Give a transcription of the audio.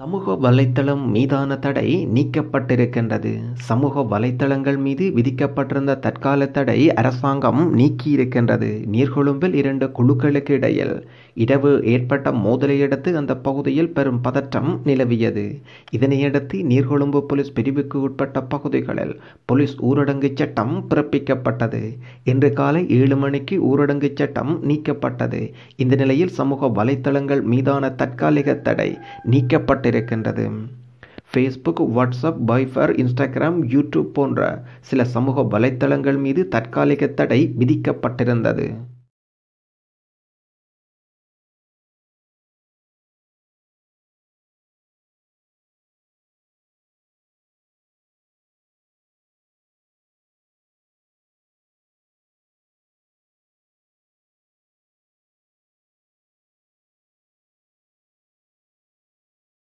சமூக வலைத்தளம் மீதான தடை நீக்கப்பட்டிருக்கின்றது சமூக வலைத்தளங்கள் மீது விதிக்கப்பட்டிருந்த தற்கால தடை அரசாங்கம் நீக்கியிருக்கின்றது நீர்கொழும்பில் இரண்டு குழுக்களுக்கு இடையில் இடவு ஏற்பட்ட மோதலையடுத்து அந்த பகுதியில் பெரும் பதற்றம் நிலவியது இதனையடுத்து நீர்கொழும்பு போலீஸ் பிரிவுக்கு உட்பட்ட பகுதிகளில் போலீஸ் ஊரடங்கு சட்டம் பிறப்பிக்கப்பட்டது இன்று காலை ஏழு மணிக்கு ஊரடங்கு சட்டம் நீக்கப்பட்டது இந்த நிலையில் சமூக வலைத்தளங்கள் மீதான தற்காலிக தடை நீக்கப்பட்ட காத்திருக்கின்றது Facebook WhatsApp Viber Instagram YouTube போன்ற சில சமூக வலைத்தளங்கள் மீது தற்காலிக தடை விதிக்கப்பட்டிருந்தது